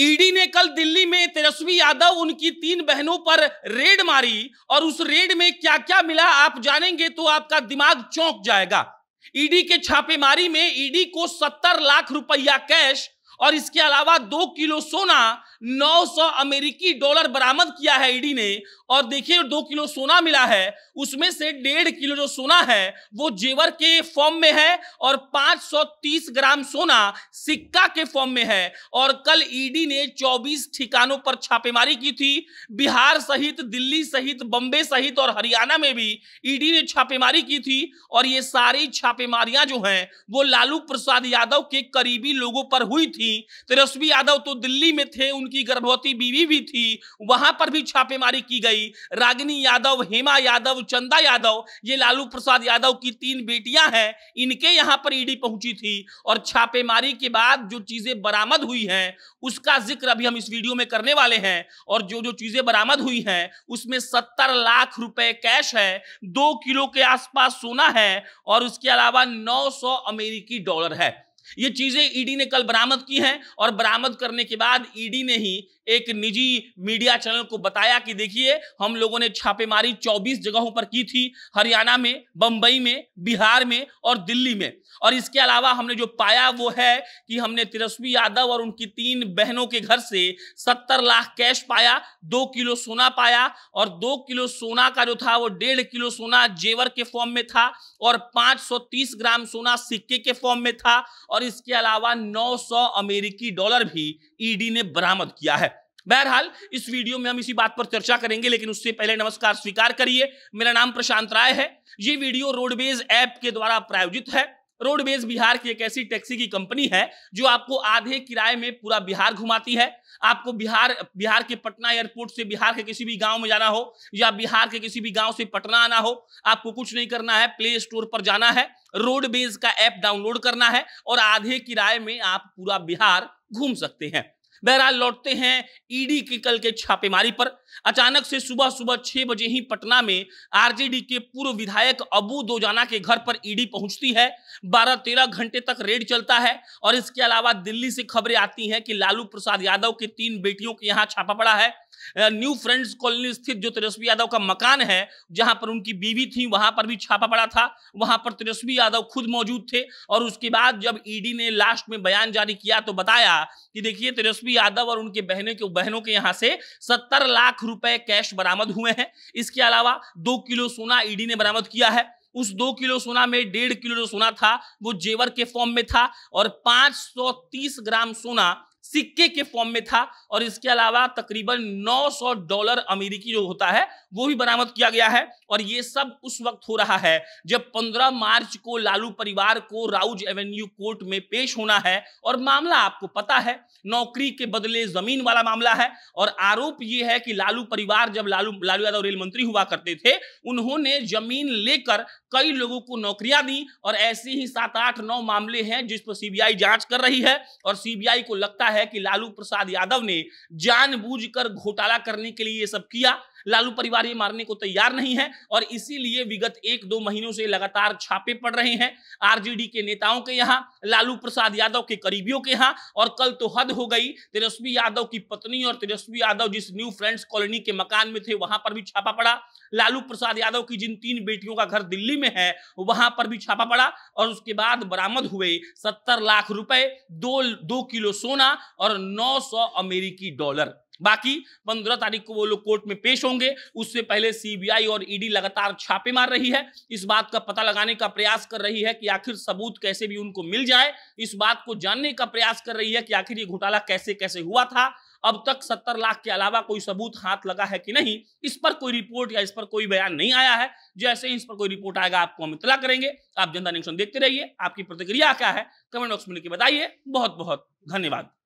ED ने कल दिल्ली में तेजस्वी यादव उनकी तीन बहनों पर रेड मारी और उस रेड में क्या क्या मिला आप जानेंगे तो आपका दिमाग चौंक जाएगा ईडी के छापेमारी में ईडी को सत्तर लाख रुपया कैश और इसके अलावा दो किलो सोना 900 अमेरिकी डॉलर बरामद किया है ईडी ने और देखिए दो किलो सोना मिला है उसमें से डेढ़ किलो जो सोना है वो जेवर के फॉर्म में है और 530 ग्राम सोना सिक्का के फॉर्म में है और कल ईडी ने 24 ठिकानों पर छापेमारी की थी बिहार सहित दिल्ली सहित बम्बे सहित और हरियाणा में भी ईडी ने छापेमारी की थी और ये सारी छापेमारियां जो हैं वो लालू प्रसाद यादव के करीबी लोगों पर हुई थी तेजस्वी यादव तो दिल्ली में थे उनकी गर्भवती बीवी भी थी वहां पर भी छापेमारी की गई गई रागिनी यादव हेमा यादव चंदा यादव ये लालू प्रसाद यादव की तीन बेटियां हैं इनके यहां पर ईडी पहुंची थी और छापेमारी के बाद जो चीजें बरामद हुई हैं उसका जिक्र अभी हम इस वीडियो में करने वाले हैं और जो जो चीजें बरामद हुई हैं उसमें सत्तर लाख रुपए कैश है दो किलो के आसपास सोना है और उसके अलावा नौ अमेरिकी डॉलर है ये चीजें ईडी ने कल बरामद की हैं और बरामद करने के बाद ईडी ने ही एक निजी मीडिया चैनल को बताया कि देखिए हम लोगों ने छापेमारी 24 जगहों पर की थी हरियाणा में बंबई में बिहार में और दिल्ली में और इसके अलावा हमने जो पाया वो है कि हमने तेजस्वी यादव और उनकी तीन बहनों के घर से सत्तर लाख कैश पाया दो किलो सोना पाया और दो किलो सोना का जो था वो डेढ़ किलो सोना जेवर के फॉर्म में था और 530 ग्राम सोना सिक्के के फॉर्म में था और इसके अलावा 900 अमेरिकी डॉलर भी ईडी ने बरामद किया है बहरहाल इस वीडियो में हम इसी बात पर चर्चा करेंगे लेकिन उससे पहले नमस्कार स्वीकार करिए मेरा नाम प्रशांत राय है ये वीडियो रोडवेज ऐप के द्वारा प्रायोजित है रोडवेज बिहार की एक ऐसी टैक्सी की कंपनी है जो आपको आधे किराए में पूरा बिहार घुमाती है आपको बिहार बिहार के पटना एयरपोर्ट से बिहार के किसी भी गांव में जाना हो या बिहार के किसी भी गांव से पटना आना हो आपको कुछ नहीं करना है प्ले स्टोर पर जाना है रोडवेज का ऐप डाउनलोड करना है और आधे किराए में आप पूरा बिहार घूम सकते हैं बहरहाल लौटते हैं ईडी e की कल के छापेमारी पर अचानक से सुबह सुबह छह बजे ही पटना में आरजेडी के पूर्व विधायक अबू दोजाना के घर पर ईडी e पहुंचती है बारह तेरह घंटे तक रेड चलता है और इसके अलावा दिल्ली से खबरें आती हैं कि लालू प्रसाद यादव के तीन बेटियों के यहाँ छापा पड़ा है न्यू फ्रेंड्स कॉलोनी स्थित जो तेजस्वी यादव का मकान है जहां पर उनकी बीवी थी वहां पर भी छापा पड़ा था वहां पर तेजस्वी यादव खुद मौजूद थे और उसके बाद जब ईडी e ने लास्ट में बयान जारी किया तो बताया कि देखिए तेजस्वी यादव और उनके बहनों के बहनों के यहाँ से सत्तर लाख रुपए कैश बरामद हुए हैं इसके अलावा दो किलो सोना ईडी e ने बरामद किया है उस दो किलो सोना में डेढ़ किलो जो सोना था वो जेवर के फॉर्म में था और 530 ग्राम सोना सिक्के के फॉर्म में था और इसके अलावा तकरीबन 900 डॉलर अमेरिकी जो होता है वो भी बरामद किया गया है और ये सब उस वक्त हो रहा है जब 15 मार्च को लालू परिवार को राउज एवेन्यू कोर्ट में पेश होना है और मामला आपको पता है नौकरी के बदले जमीन वाला मामला है और आरोप ये है कि लालू परिवार जब लालू लालू यादव रेल मंत्री हुआ करते थे उन्होंने जमीन लेकर कई लोगों को नौकरियां दी और ऐसे ही सात आठ नौ मामले हैं जिस पर सीबीआई जांच कर रही है और सीबीआई को लगता लगता है कि लालू प्रसाद यादव ने जानबूझकर घोटाला करने के लिए ये सब किया लालू परिवार ये मारने को तैयार नहीं है और इसीलिए विगत एक दो महीनों से लगातार छापे पड़ रहे हैं आरजेडी के नेताओं के यहाँ लालू प्रसाद यादव के करीबियों के यहाँ और कल तो हद हो गई तेजस्वी यादव की पत्नी और तेजस्वी यादव जिस न्यू फ्रेंड्स कॉलोनी के मकान में थे वहां पर भी छापा पड़ा लालू प्रसाद यादव की जिन तीन बेटियों का घर दिल्ली में है वहां पर भी छापा पड़ा और उसके बाद बरामद हुए सत्तर लाख रुपए दो दो किलो सोना और 900 अमेरिकी डॉलर बाकी 15 तारीख को वो लोग कोर्ट में पेश होंगे उससे पहले सीबीआई और ईडी e लगातार छापे मार रही है इस बात का पता लगाने का प्रयास कर रही है कि आखिर सबूत कैसे भी उनको मिल जाए इस बात को जानने का प्रयास कर रही है कि आखिर ये घोटाला कैसे कैसे हुआ था अब तक सत्तर लाख के अलावा कोई सबूत हाथ लगा है कि नहीं इस पर कोई रिपोर्ट या इस पर कोई बयान नहीं आया है जैसे ही इस पर कोई रिपोर्ट आएगा आपको हम इतला करेंगे आप जनता न्यूज देखते रहिए आपकी प्रतिक्रिया क्या है कमेंट बॉक्स में लिखकर बताइए बहुत बहुत धन्यवाद